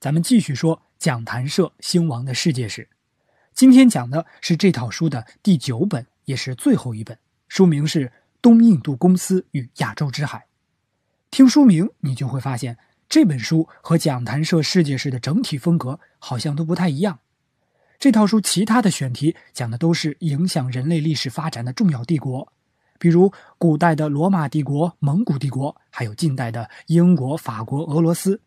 咱们继续说讲谈社兴亡的世界史，今天讲的是这套书的第九本，也是最后一本书名是《东印度公司与亚洲之海》。听书名你就会发现，这本书和讲谈社世界史的整体风格好像都不太一样。这套书其他的选题讲的都是影响人类历史发展的重要帝国，比如古代的罗马帝国、蒙古帝国，还有近代的英国、法国、俄罗斯。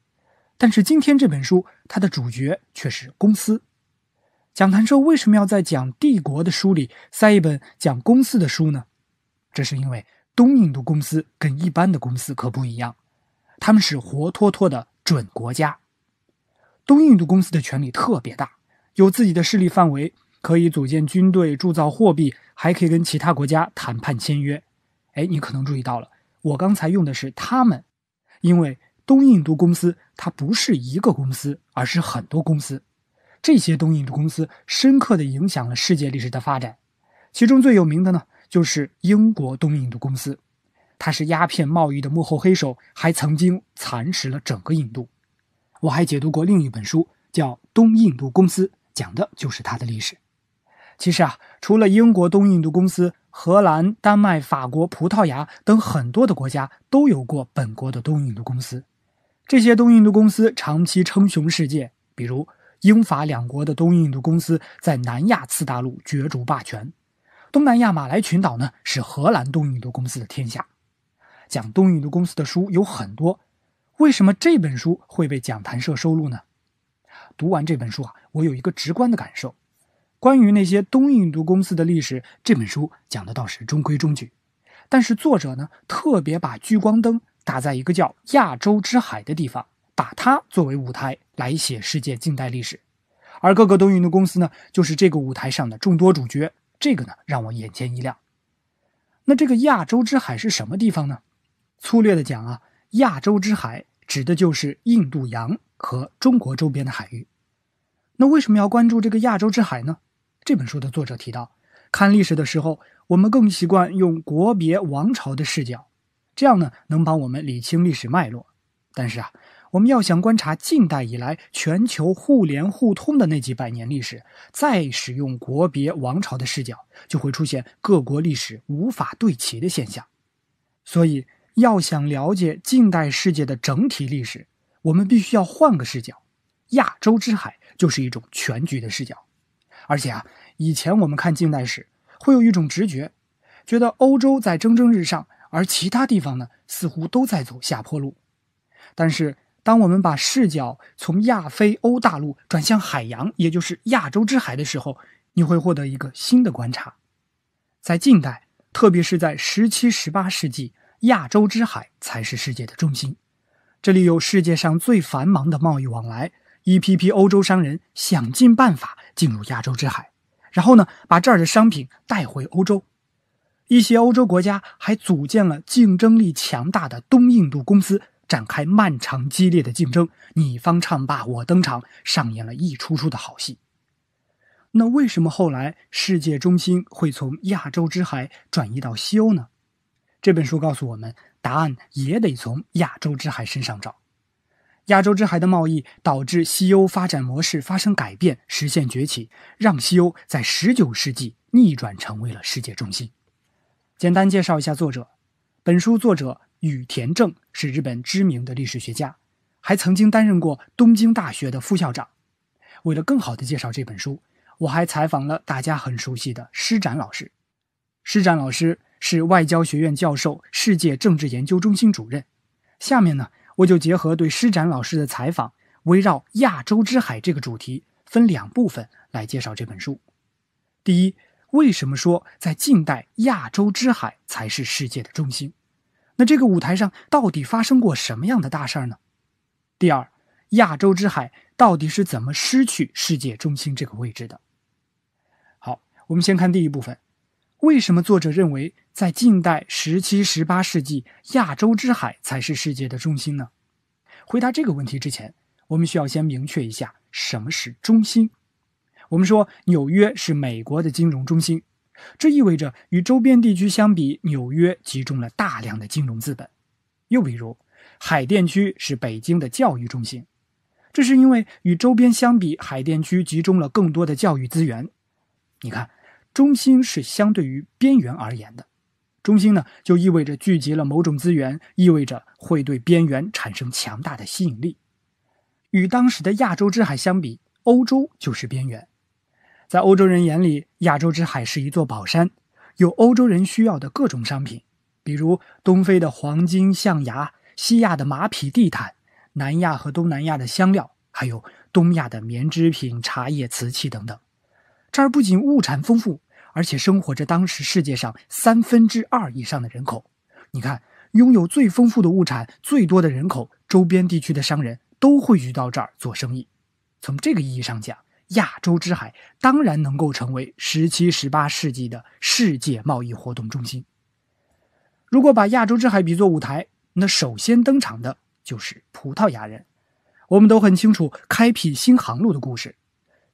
但是今天这本书，它的主角却是公司。蒋谈黻为什么要在讲帝国的书里塞一本讲公司的书呢？这是因为东印度公司跟一般的公司可不一样，他们是活脱脱的准国家。东印度公司的权力特别大，有自己的势力范围，可以组建军队、铸造货币，还可以跟其他国家谈判签约。哎，你可能注意到了，我刚才用的是他们，因为。东印度公司它不是一个公司，而是很多公司。这些东印度公司深刻地影响了世界历史的发展，其中最有名的呢就是英国东印度公司，它是鸦片贸易的幕后黑手，还曾经蚕食了整个印度。我还解读过另一本书，叫《东印度公司》，讲的就是它的历史。其实啊，除了英国东印度公司，荷兰、丹麦、法国、葡萄牙等很多的国家都有过本国的东印度公司。这些东印度公司长期称雄世界，比如英法两国的东印度公司在南亚次大陆角逐霸权，东南亚马来群岛呢是荷兰东印度公司的天下。讲东印度公司的书有很多，为什么这本书会被讲坛社收录呢？读完这本书啊，我有一个直观的感受：关于那些东印度公司的历史，这本书讲的倒是中规中矩，但是作者呢特别把聚光灯。打在一个叫亚洲之海的地方，把它作为舞台来写世界近代历史，而各个东印的公司呢，就是这个舞台上的众多主角。这个呢，让我眼前一亮。那这个亚洲之海是什么地方呢？粗略的讲啊，亚洲之海指的就是印度洋和中国周边的海域。那为什么要关注这个亚洲之海呢？这本书的作者提到，看历史的时候，我们更习惯用国别王朝的视角。这样呢，能帮我们理清历史脉络。但是啊，我们要想观察近代以来全球互联互通的那几百年历史，再使用国别王朝的视角，就会出现各国历史无法对齐的现象。所以，要想了解近代世界的整体历史，我们必须要换个视角。亚洲之海就是一种全局的视角。而且啊，以前我们看近代史，会有一种直觉，觉得欧洲在蒸蒸日上。而其他地方呢，似乎都在走下坡路。但是，当我们把视角从亚非欧大陆转向海洋，也就是亚洲之海的时候，你会获得一个新的观察。在近代，特别是在17、18世纪，亚洲之海才是世界的中心。这里有世界上最繁忙的贸易往来，一批批欧洲商人想尽办法进入亚洲之海，然后呢，把这儿的商品带回欧洲。一些欧洲国家还组建了竞争力强大的东印度公司，展开漫长激烈的竞争，你方唱罢我登场，上演了一出出的好戏。那为什么后来世界中心会从亚洲之海转移到西欧呢？这本书告诉我们，答案也得从亚洲之海身上找。亚洲之海的贸易导致西欧发展模式发生改变，实现崛起，让西欧在19世纪逆转成为了世界中心。简单介绍一下作者，本书作者羽田正是日本知名的历史学家，还曾经担任过东京大学的副校长。为了更好的介绍这本书，我还采访了大家很熟悉的施展老师。施展老师是外交学院教授、世界政治研究中心主任。下面呢，我就结合对施展老师的采访，围绕“亚洲之海”这个主题，分两部分来介绍这本书。第一。为什么说在近代亚洲之海才是世界的中心？那这个舞台上到底发生过什么样的大事儿呢？第二，亚洲之海到底是怎么失去世界中心这个位置的？好，我们先看第一部分，为什么作者认为在近代十七、十八世纪亚洲之海才是世界的中心呢？回答这个问题之前，我们需要先明确一下什么是中心。我们说纽约是美国的金融中心，这意味着与周边地区相比，纽约集中了大量的金融资本。又比如，海淀区是北京的教育中心，这是因为与周边相比，海淀区集中了更多的教育资源。你看，中心是相对于边缘而言的，中心呢就意味着聚集了某种资源，意味着会对边缘产生强大的吸引力。与当时的亚洲之海相比，欧洲就是边缘。在欧洲人眼里，亚洲之海是一座宝山，有欧洲人需要的各种商品，比如东非的黄金、象牙，西亚的马匹、地毯，南亚和东南亚的香料，还有东亚的棉织品、茶叶、瓷器等等。这儿不仅物产丰富，而且生活着当时世界上三分之二以上的人口。你看，拥有最丰富的物产、最多的人口，周边地区的商人都会聚到这儿做生意。从这个意义上讲。亚洲之海当然能够成为十七、十八世纪的世界贸易活动中心。如果把亚洲之海比作舞台，那首先登场的就是葡萄牙人。我们都很清楚开辟新航路的故事：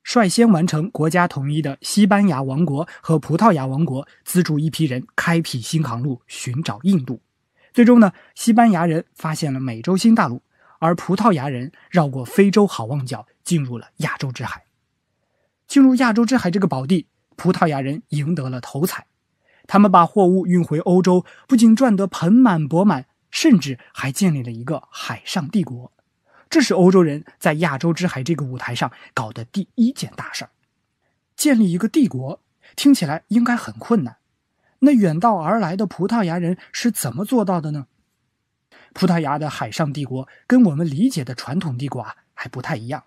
率先完成国家统一的西班牙王国和葡萄牙王国资助一批人开辟新航路，寻找印度。最终呢，西班牙人发现了美洲新大陆，而葡萄牙人绕过非洲好望角，进入了亚洲之海。进入亚洲之海这个宝地，葡萄牙人赢得了头彩。他们把货物运回欧洲，不仅赚得盆满钵满，甚至还建立了一个海上帝国。这是欧洲人在亚洲之海这个舞台上搞的第一件大事儿。建立一个帝国，听起来应该很困难。那远道而来的葡萄牙人是怎么做到的呢？葡萄牙的海上帝国跟我们理解的传统帝国啊还不太一样。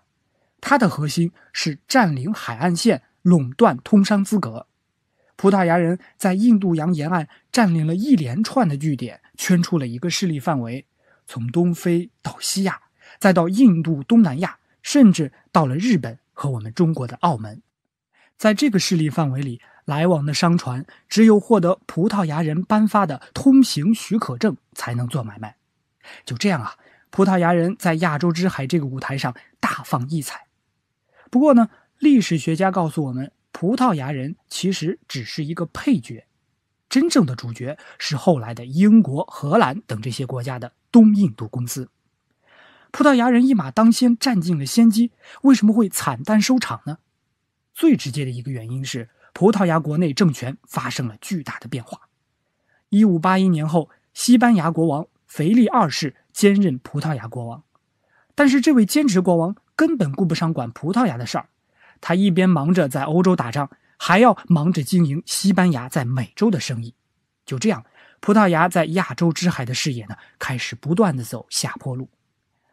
它的核心是占领海岸线，垄断通商资格。葡萄牙人在印度洋沿岸占领了一连串的据点，圈出了一个势力范围，从东非到西亚，再到印度、东南亚，甚至到了日本和我们中国的澳门。在这个势力范围里，来往的商船只有获得葡萄牙人颁发的通行许可证，才能做买卖。就这样啊，葡萄牙人在亚洲之海这个舞台上大放异彩。不过呢，历史学家告诉我们，葡萄牙人其实只是一个配角，真正的主角是后来的英国、荷兰等这些国家的东印度公司。葡萄牙人一马当先，占尽了先机，为什么会惨淡收场呢？最直接的一个原因是，葡萄牙国内政权发生了巨大的变化。一五八一年后，西班牙国王腓力二世兼任葡萄牙国王，但是这位坚持国王。根本顾不上管葡萄牙的事儿，他一边忙着在欧洲打仗，还要忙着经营西班牙在美洲的生意。就这样，葡萄牙在亚洲之海的视野呢，开始不断的走下坡路。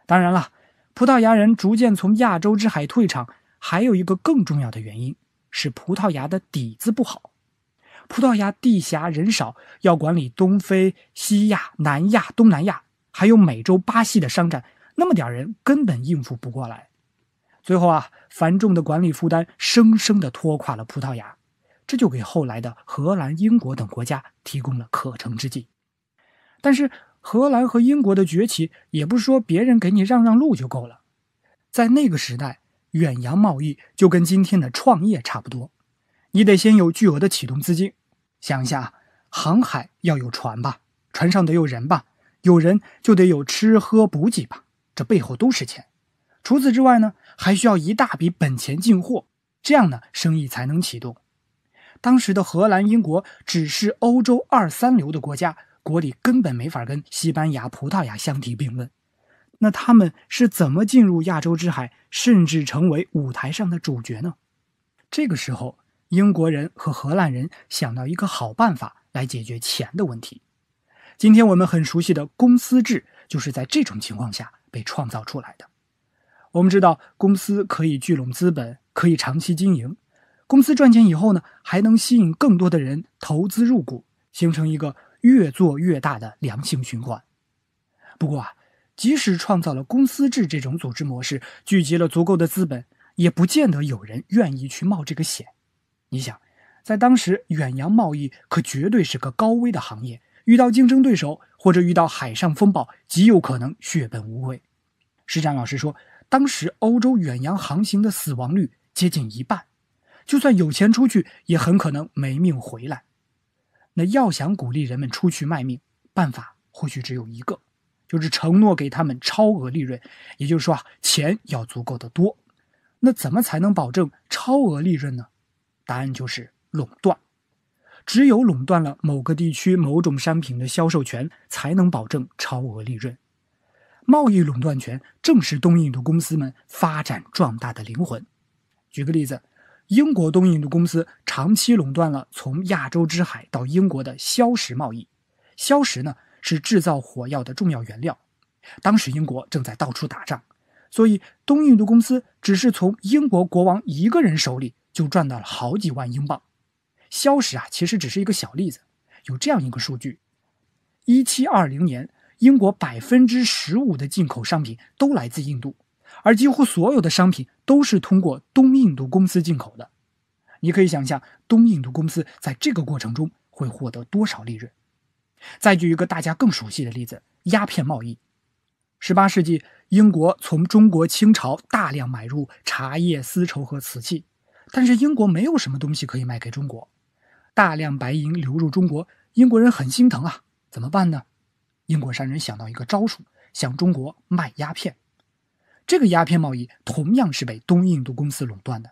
当然了，葡萄牙人逐渐从亚洲之海退场，还有一个更重要的原因是葡萄牙的底子不好。葡萄牙地狭人少，要管理东非、西亚、南亚、东南亚，还有美洲巴西的商战，那么点人根本应付不过来。最后啊，繁重的管理负担生生的拖垮了葡萄牙，这就给后来的荷兰、英国等国家提供了可乘之机。但是，荷兰和英国的崛起也不是说别人给你让让路就够了。在那个时代，远洋贸易就跟今天的创业差不多，你得先有巨额的启动资金。想一下航海要有船吧，船上得有人吧，有人就得有吃喝补给吧，这背后都是钱。除此之外呢，还需要一大笔本钱进货，这样呢，生意才能启动。当时的荷兰、英国只是欧洲二三流的国家，国力根本没法跟西班牙、葡萄牙相提并论。那他们是怎么进入亚洲之海，甚至成为舞台上的主角呢？这个时候，英国人和荷兰人想到一个好办法来解决钱的问题。今天我们很熟悉的公司制，就是在这种情况下被创造出来的。我们知道，公司可以聚拢资本，可以长期经营。公司赚钱以后呢，还能吸引更多的人投资入股，形成一个越做越大的良性循环。不过啊，即使创造了公司制这种组织模式，聚集了足够的资本，也不见得有人愿意去冒这个险。你想，在当时，远洋贸易可绝对是个高危的行业，遇到竞争对手或者遇到海上风暴，极有可能血本无归。施展老师说。当时欧洲远洋航行的死亡率接近一半，就算有钱出去，也很可能没命回来。那要想鼓励人们出去卖命，办法或许只有一个，就是承诺给他们超额利润，也就是说啊，钱要足够的多。那怎么才能保证超额利润呢？答案就是垄断。只有垄断了某个地区某种商品的销售权，才能保证超额利润。贸易垄断权正是东印度公司们发展壮大的灵魂。举个例子，英国东印度公司长期垄断了从亚洲之海到英国的硝石贸易。硝石呢是制造火药的重要原料。当时英国正在到处打仗，所以东印度公司只是从英国国王一个人手里就赚到了好几万英镑。硝石啊，其实只是一个小例子。有这样一个数据：一七二零年。英国百分之十五的进口商品都来自印度，而几乎所有的商品都是通过东印度公司进口的。你可以想象，东印度公司在这个过程中会获得多少利润？再举一个大家更熟悉的例子：鸦片贸易。十八世纪，英国从中国清朝大量买入茶叶、丝绸和瓷器，但是英国没有什么东西可以卖给中国，大量白银流入中国，英国人很心疼啊！怎么办呢？英国商人想到一个招数，向中国卖鸦片。这个鸦片贸易同样是被东印度公司垄断的。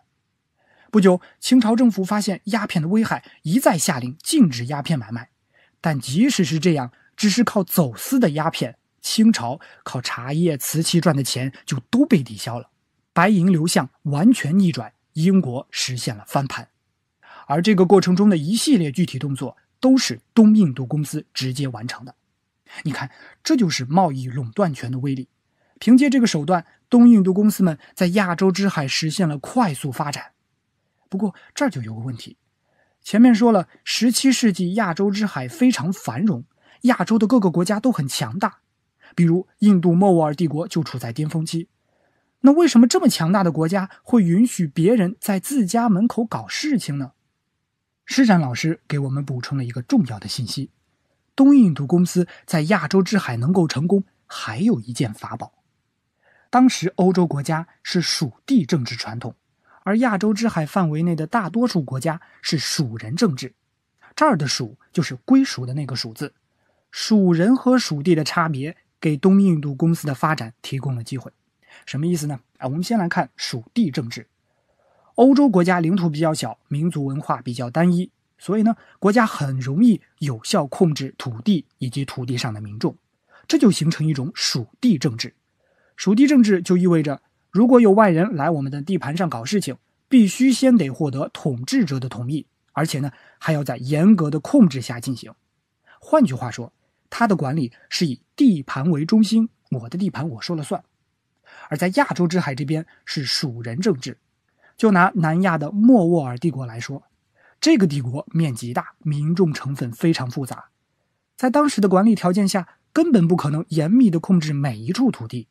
不久，清朝政府发现鸦片的危害，一再下令禁止鸦片买卖。但即使是这样，只是靠走私的鸦片，清朝靠茶叶、瓷器赚的钱就都被抵消了，白银流向完全逆转，英国实现了翻盘。而这个过程中的一系列具体动作，都是东印度公司直接完成的。你看，这就是贸易垄断权的威力。凭借这个手段，东印度公司们在亚洲之海实现了快速发展。不过，这儿就有个问题：前面说了十七世纪亚洲之海非常繁荣，亚洲的各个国家都很强大，比如印度莫卧儿帝国就处在巅峰期。那为什么这么强大的国家会允许别人在自家门口搞事情呢？施展老师给我们补充了一个重要的信息。东印度公司在亚洲之海能够成功，还有一件法宝。当时欧洲国家是属地政治传统，而亚洲之海范围内的大多数国家是属人政治。这儿的“属”就是归属的那个“属”字。属人和属地的差别，给东印度公司的发展提供了机会。什么意思呢？我们先来看属地政治。欧洲国家领土比较小，民族文化比较单一。所以呢，国家很容易有效控制土地以及土地上的民众，这就形成一种属地政治。属地政治就意味着，如果有外人来我们的地盘上搞事情，必须先得获得统治者的同意，而且呢，还要在严格的控制下进行。换句话说，他的管理是以地盘为中心，我的地盘我说了算。而在亚洲之海这边是属人政治，就拿南亚的莫卧儿帝国来说。这个帝国面积大，民众成分非常复杂，在当时的管理条件下，根本不可能严密的控制每一处土地。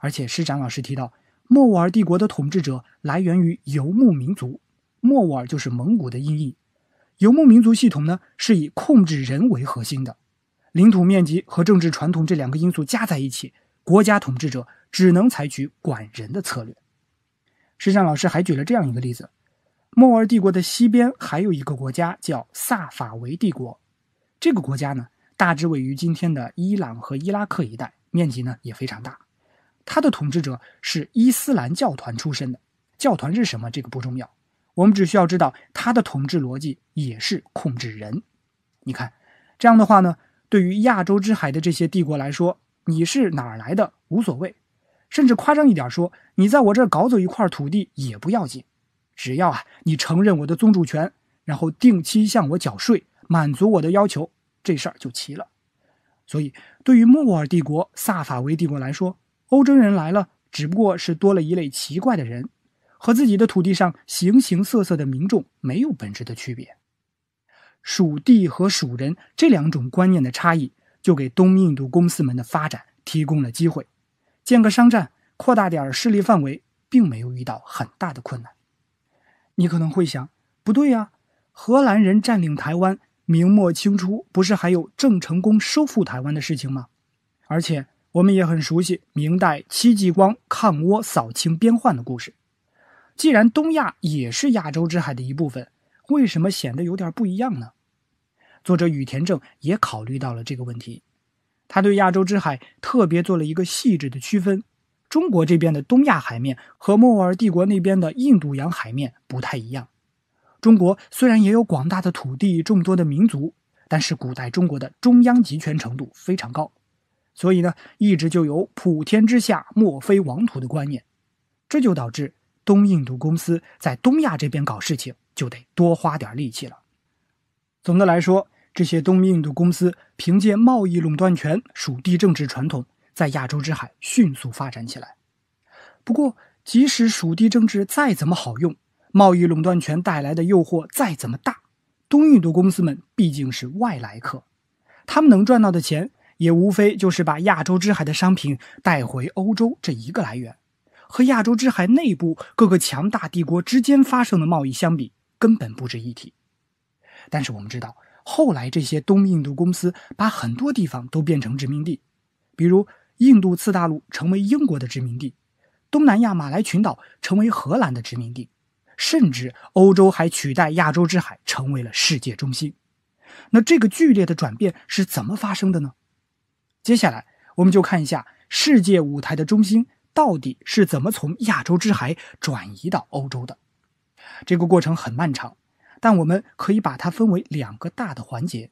而且施展老师提到，莫卧儿帝国的统治者来源于游牧民族，莫卧儿就是蒙古的音译。游牧民族系统呢，是以控制人为核心的。领土面积和政治传统这两个因素加在一起，国家统治者只能采取管人的策略。施展老师还举了这样一个例子。莫尔帝国的西边还有一个国家叫萨法维帝国，这个国家呢大致位于今天的伊朗和伊拉克一带，面积呢也非常大。它的统治者是伊斯兰教团出身的，教团是什么？这个不重要，我们只需要知道它的统治逻辑也是控制人。你看，这样的话呢，对于亚洲之海的这些帝国来说，你是哪儿来的无所谓，甚至夸张一点说，你在我这搞走一块土地也不要紧。只要啊，你承认我的宗主权，然后定期向我缴税，满足我的要求，这事儿就齐了。所以，对于莫卧儿帝国、萨法维帝国来说，欧洲人来了，只不过是多了一类奇怪的人，和自己的土地上形形色色的民众没有本质的区别。属地和属人这两种观念的差异，就给东印度公司们的发展提供了机会，建个商站，扩大点势力范围，并没有遇到很大的困难。你可能会想，不对呀，荷兰人占领台湾，明末清初不是还有郑成功收复台湾的事情吗？而且我们也很熟悉明代戚继光抗倭、扫清边患的故事。既然东亚也是亚洲之海的一部分，为什么显得有点不一样呢？作者宇田正也考虑到了这个问题，他对亚洲之海特别做了一个细致的区分。中国这边的东亚海面和莫卧儿帝国那边的印度洋海面不太一样。中国虽然也有广大的土地、众多的民族，但是古代中国的中央集权程度非常高，所以呢，一直就有“普天之下，莫非王土”的观念。这就导致东印度公司在东亚这边搞事情就得多花点力气了。总的来说，这些东印度公司凭借贸易垄断权、属地政治传统。在亚洲之海迅速发展起来。不过，即使属地政治再怎么好用，贸易垄断权带来的诱惑再怎么大，东印度公司们毕竟是外来客，他们能赚到的钱也无非就是把亚洲之海的商品带回欧洲这一个来源，和亚洲之海内部各个强大帝国之间发生的贸易相比，根本不值一提。但是我们知道，后来这些东印度公司把很多地方都变成殖民地，比如。印度次大陆成为英国的殖民地，东南亚马来群岛成为荷兰的殖民地，甚至欧洲还取代亚洲之海成为了世界中心。那这个剧烈的转变是怎么发生的呢？接下来我们就看一下世界舞台的中心到底是怎么从亚洲之海转移到欧洲的。这个过程很漫长，但我们可以把它分为两个大的环节。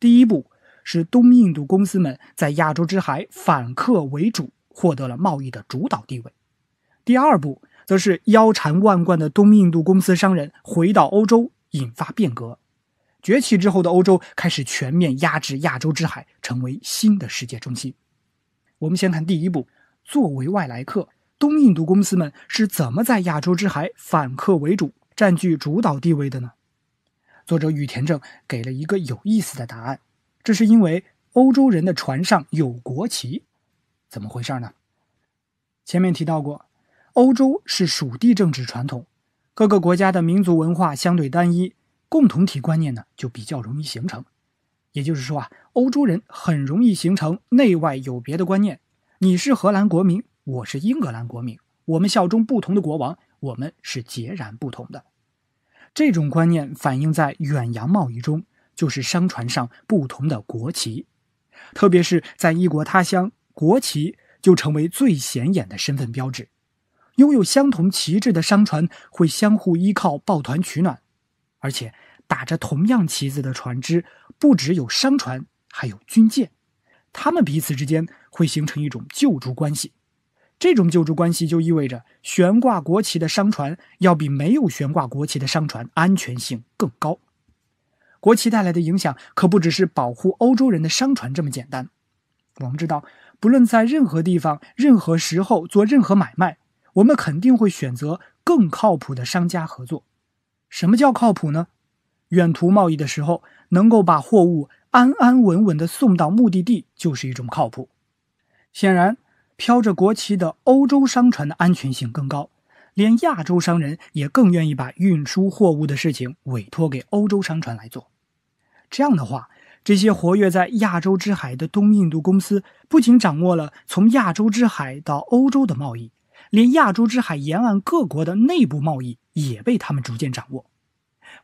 第一步。使东印度公司们在亚洲之海反客为主，获得了贸易的主导地位。第二步，则是腰缠万贯的东印度公司商人回到欧洲，引发变革。崛起之后的欧洲开始全面压制亚洲之海，成为新的世界中心。我们先看第一步：作为外来客，东印度公司们是怎么在亚洲之海反客为主，占据主导地位的呢？作者宇田正给了一个有意思的答案。这是因为欧洲人的船上有国旗，怎么回事呢？前面提到过，欧洲是属地政治传统，各个国家的民族文化相对单一，共同体观念呢就比较容易形成。也就是说啊，欧洲人很容易形成内外有别的观念。你是荷兰国民，我是英格兰国民，我们效忠不同的国王，我们是截然不同的。这种观念反映在远洋贸易中。就是商船上不同的国旗，特别是在异国他乡，国旗就成为最显眼的身份标志。拥有相同旗帜的商船会相互依靠，抱团取暖。而且打着同样旗子的船只，不只有商船，还有军舰。他们彼此之间会形成一种救助关系。这种救助关系就意味着悬挂国旗的商船要比没有悬挂国旗的商船安全性更高。国旗带来的影响可不只是保护欧洲人的商船这么简单。我们知道，不论在任何地方、任何时候做任何买卖，我们肯定会选择更靠谱的商家合作。什么叫靠谱呢？远途贸易的时候，能够把货物安安稳稳地送到目的地，就是一种靠谱。显然，飘着国旗的欧洲商船的安全性更高。连亚洲商人也更愿意把运输货物的事情委托给欧洲商船来做。这样的话，这些活跃在亚洲之海的东印度公司不仅掌握了从亚洲之海到欧洲的贸易，连亚洲之海沿岸各国的内部贸易也被他们逐渐掌握。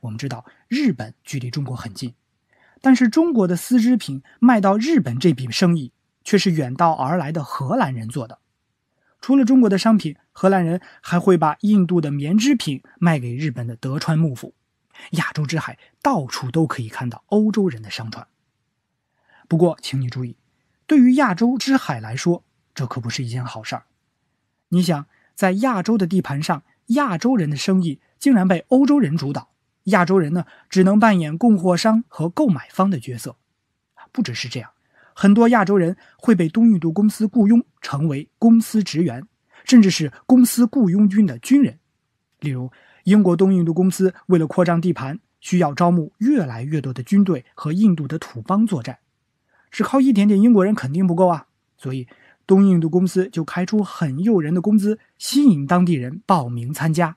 我们知道，日本距离中国很近，但是中国的丝织品卖到日本这笔生意却是远道而来的荷兰人做的。除了中国的商品，荷兰人还会把印度的棉织品卖给日本的德川幕府。亚洲之海到处都可以看到欧洲人的商船。不过，请你注意，对于亚洲之海来说，这可不是一件好事儿。你想，在亚洲的地盘上，亚洲人的生意竟然被欧洲人主导，亚洲人呢，只能扮演供货商和购买方的角色。不只是这样。很多亚洲人会被东印度公司雇佣成为公司职员，甚至是公司雇佣军的军人。例如，英国东印度公司为了扩张地盘，需要招募越来越多的军队和印度的土邦作战，只靠一点点英国人肯定不够啊！所以，东印度公司就开出很诱人的工资，吸引当地人报名参加。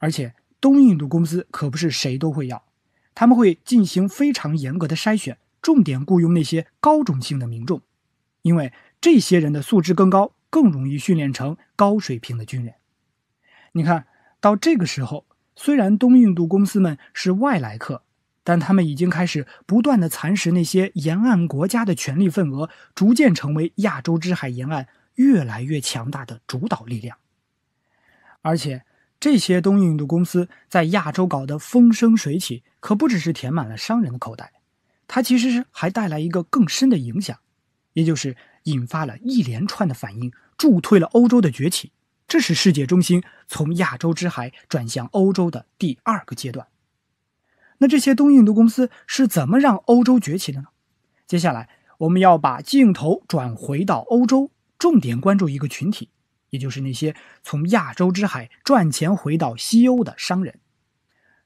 而且，东印度公司可不是谁都会要，他们会进行非常严格的筛选。重点雇佣那些高种性的民众，因为这些人的素质更高，更容易训练成高水平的军人。你看到这个时候，虽然东印度公司们是外来客，但他们已经开始不断的蚕食那些沿岸国家的权力份额，逐渐成为亚洲之海沿岸越来越强大的主导力量。而且，这些东印度公司在亚洲搞得风生水起，可不只是填满了商人的口袋。它其实是还带来一个更深的影响，也就是引发了一连串的反应，助推了欧洲的崛起。这是世界中心从亚洲之海转向欧洲的第二个阶段。那这些东印度公司是怎么让欧洲崛起的呢？接下来我们要把镜头转回到欧洲，重点关注一个群体，也就是那些从亚洲之海赚钱回到西欧的商人。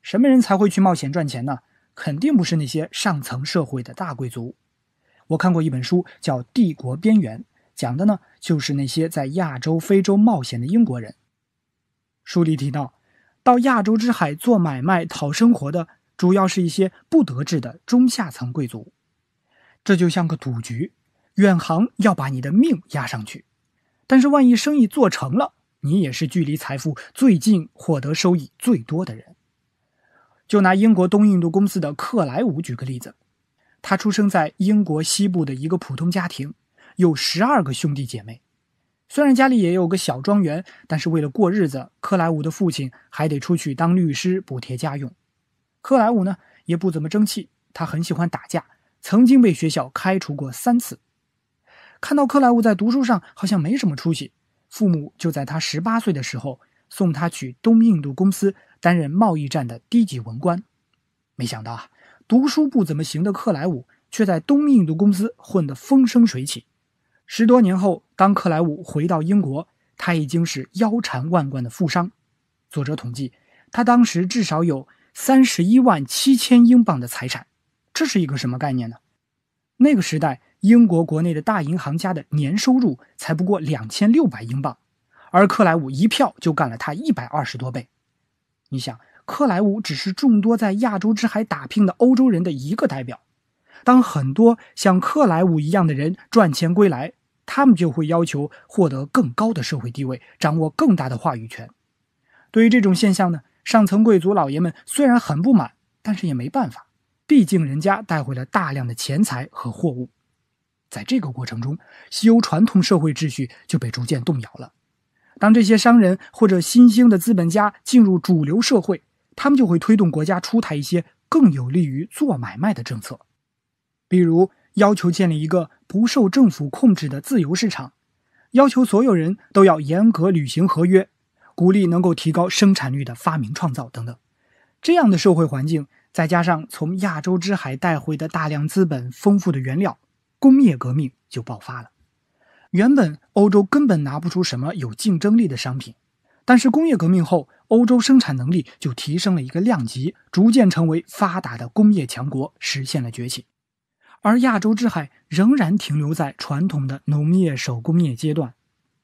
什么人才会去冒险赚钱呢？肯定不是那些上层社会的大贵族。我看过一本书，叫《帝国边缘》，讲的呢就是那些在亚洲、非洲冒险的英国人。书里提到，到亚洲之海做买卖、讨生活的，主要是一些不得志的中下层贵族。这就像个赌局，远航要把你的命押上去，但是万一生意做成了，你也是距离财富最近、获得收益最多的人。就拿英国东印度公司的克莱武举个例子，他出生在英国西部的一个普通家庭，有十二个兄弟姐妹。虽然家里也有个小庄园，但是为了过日子，克莱武的父亲还得出去当律师补贴家用。克莱武呢也不怎么争气，他很喜欢打架，曾经被学校开除过三次。看到克莱武在读书上好像没什么出息，父母就在他十八岁的时候送他去东印度公司。担任贸易战的低级文官，没想到啊，读书不怎么行的克莱伍却在东印度公司混得风生水起。十多年后，当克莱伍回到英国，他已经是腰缠万贯的富商。作者统计，他当时至少有三十一万七千英镑的财产，这是一个什么概念呢？那个时代，英国国内的大银行家的年收入才不过两千六百英镑，而克莱伍一票就干了他一百二十多倍。你想，克莱武只是众多在亚洲之海打拼的欧洲人的一个代表。当很多像克莱武一样的人赚钱归来，他们就会要求获得更高的社会地位，掌握更大的话语权。对于这种现象呢，上层贵族老爷们虽然很不满，但是也没办法，毕竟人家带回了大量的钱财和货物。在这个过程中，西欧传统社会秩序就被逐渐动摇了。当这些商人或者新兴的资本家进入主流社会，他们就会推动国家出台一些更有利于做买卖的政策，比如要求建立一个不受政府控制的自由市场，要求所有人都要严格履行合约，鼓励能够提高生产率的发明创造等等。这样的社会环境，再加上从亚洲之海带回的大量资本、丰富的原料，工业革命就爆发了。原本欧洲根本拿不出什么有竞争力的商品，但是工业革命后，欧洲生产能力就提升了一个量级，逐渐成为发达的工业强国，实现了崛起。而亚洲之海仍然停留在传统的农业手工业阶段，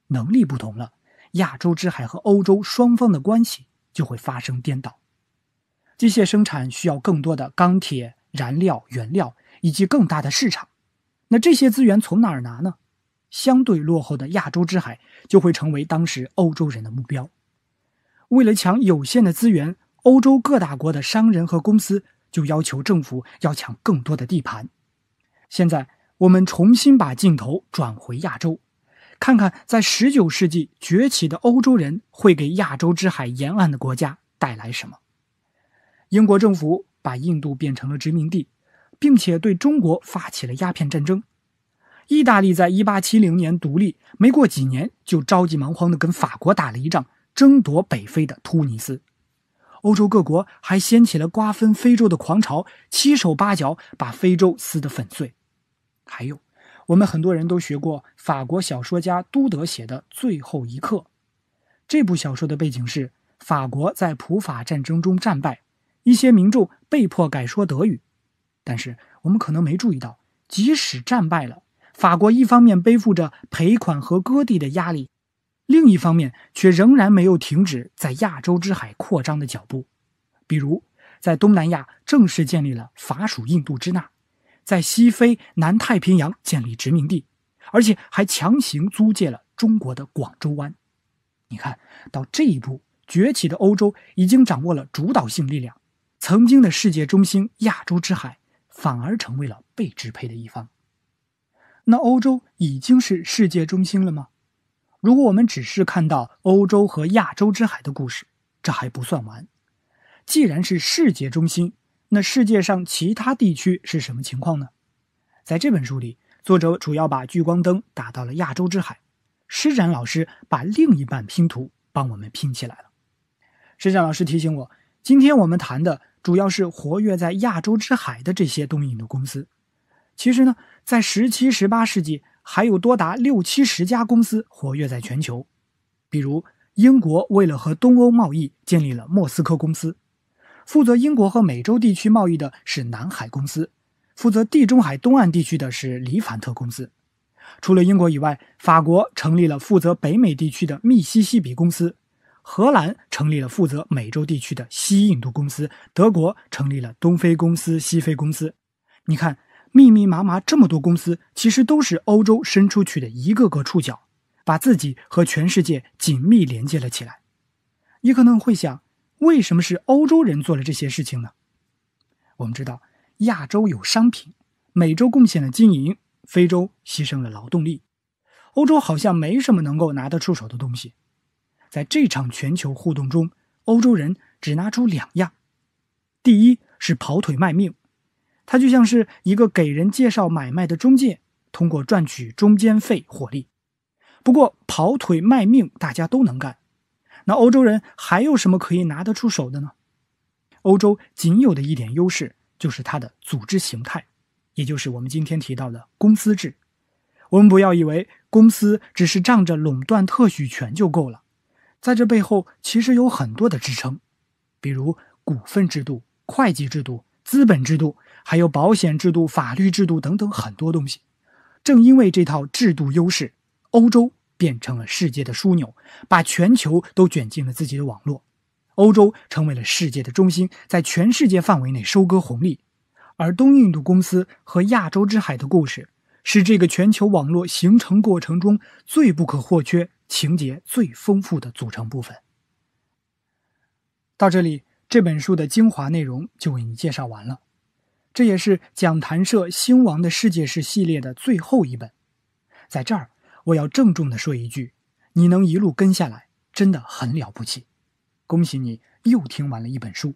能力不同了，亚洲之海和欧洲双方的关系就会发生颠倒。机械生产需要更多的钢铁、燃料、原料以及更大的市场，那这些资源从哪儿拿呢？相对落后的亚洲之海就会成为当时欧洲人的目标。为了抢有限的资源，欧洲各大国的商人和公司就要求政府要抢更多的地盘。现在，我们重新把镜头转回亚洲，看看在19世纪崛起的欧洲人会给亚洲之海沿岸的国家带来什么。英国政府把印度变成了殖民地，并且对中国发起了鸦片战争。意大利在一八七零年独立，没过几年就着急忙慌地跟法国打了一仗，争夺北非的突尼斯。欧洲各国还掀起了瓜分非洲的狂潮，七手八脚把非洲撕得粉碎。还有，我们很多人都学过法国小说家都德写的《最后一课》，这部小说的背景是法国在普法战争中战败，一些民众被迫改说德语。但是我们可能没注意到，即使战败了。法国一方面背负着赔款和割地的压力，另一方面却仍然没有停止在亚洲之海扩张的脚步。比如，在东南亚正式建立了法属印度支那，在西非、南太平洋建立殖民地，而且还强行租借了中国的广州湾。你看到这一步，崛起的欧洲已经掌握了主导性力量，曾经的世界中心亚洲之海反而成为了被支配的一方。那欧洲已经是世界中心了吗？如果我们只是看到欧洲和亚洲之海的故事，这还不算完。既然是世界中心，那世界上其他地区是什么情况呢？在这本书里，作者主要把聚光灯打到了亚洲之海。施展老师把另一半拼图帮我们拼起来了。施展老师提醒我，今天我们谈的主要是活跃在亚洲之海的这些东瀛的公司。其实呢，在十七、十八世纪，还有多达六七十家公司活跃在全球。比如，英国为了和东欧贸易，建立了莫斯科公司；负责英国和美洲地区贸易的是南海公司；负责地中海东岸地区的是黎凡特公司。除了英国以外，法国成立了负责北美地区的密西西比公司，荷兰成立了负责美洲地区的西印度公司，德国成立了东非公司、西非公司。你看。密密麻麻这么多公司，其实都是欧洲伸出去的一个个触角，把自己和全世界紧密连接了起来。你可能会想，为什么是欧洲人做了这些事情呢？我们知道，亚洲有商品，美洲贡献了经营，非洲牺牲了劳动力，欧洲好像没什么能够拿得出手的东西。在这场全球互动中，欧洲人只拿出两样：第一是跑腿卖命。它就像是一个给人介绍买卖的中介，通过赚取中间费获利。不过跑腿卖命，大家都能干。那欧洲人还有什么可以拿得出手的呢？欧洲仅有的一点优势就是它的组织形态，也就是我们今天提到的公司制。我们不要以为公司只是仗着垄断特许权就够了，在这背后其实有很多的支撑，比如股份制度、会计制度、资本制度。还有保险制度、法律制度等等很多东西。正因为这套制度优势，欧洲变成了世界的枢纽，把全球都卷进了自己的网络。欧洲成为了世界的中心，在全世界范围内收割红利。而东印度公司和亚洲之海的故事，是这个全球网络形成过程中最不可或缺、情节最丰富的组成部分。到这里，这本书的精华内容就为你介绍完了。这也是讲谈社《兴亡的世界史系列的最后一本，在这儿我要郑重的说一句，你能一路跟下来，真的很了不起，恭喜你又听完了一本书。